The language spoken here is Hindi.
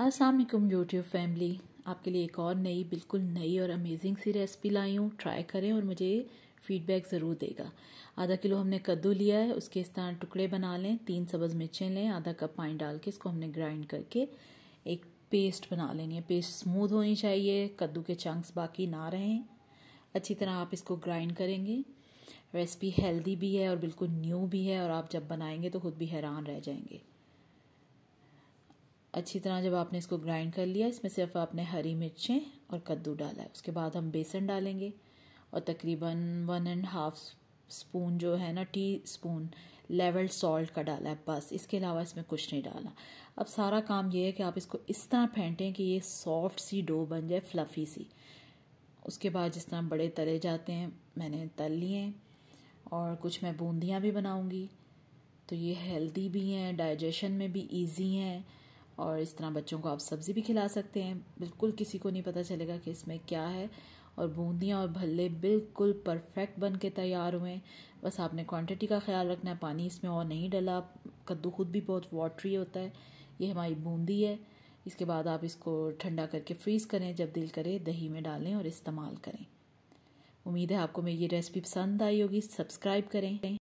असलम यूट्यूब फैमिली आपके लिए एक और नई बिल्कुल नई और अमेजिंग सी रेसिपी लाई हूँ ट्राई करें और मुझे फीडबैक ज़रूर देगा आधा किलो हमने कद्दू लिया है उसके इस तरह टुकड़े बना लें तीन सब्ज़ मिर्चें लें आधा कप पानी डाल के इसको हमने ग्राइंड करके एक पेस्ट बना लेनी है पेस्ट स्मूथ होनी चाहिए कद्दू के चंक्स बाकी ना रहें अच्छी तरह आप इसको ग्राइंड करेंगे रेसिपी हेल्दी भी है और बिल्कुल न्यू भी है और आप जब बनाएंगे तो खुद भी हैरान रह जाएंगे अच्छी तरह जब आपने इसको ग्राइंड कर लिया इसमें सिर्फ आपने हरी मिर्चें और कद्दू डाला है उसके बाद हम बेसन डालेंगे और तकरीबन वन एंड हाफ स्पून जो है ना टी स्पून लेवल सॉल्ट का डाला है बस इसके अलावा इसमें कुछ नहीं डाला अब सारा काम ये है कि आप इसको इस तरह फेंटें कि ये सॉफ्ट सी डो बन जाए फ्लफ़ी सी उसके बाद जिस तरह बड़े तले जाते हैं मैंने तल लिए और कुछ मैं बूंदियाँ भी बनाऊँगी तो ये हेल्दी भी हैं डाइजेशन में भी ईजी हैं और इस तरह बच्चों को आप सब्ज़ी भी खिला सकते हैं बिल्कुल किसी को नहीं पता चलेगा कि इसमें क्या है और बूंदियाँ और भल्ले बिल्कुल परफेक्ट बन के तैयार हुए बस आपने क्वांटिटी का ख्याल रखना है पानी इसमें और नहीं डला कद्दू खुद भी बहुत वाटरी होता है ये हमारी बूंदी है इसके बाद आप इसको ठंडा करके फ्रीज़ करें जब दिल करे दही में डालें और इस्तेमाल करें उम्मीद है आपको मेरी ये रेसिपी पसंद आई होगी सब्सक्राइब करें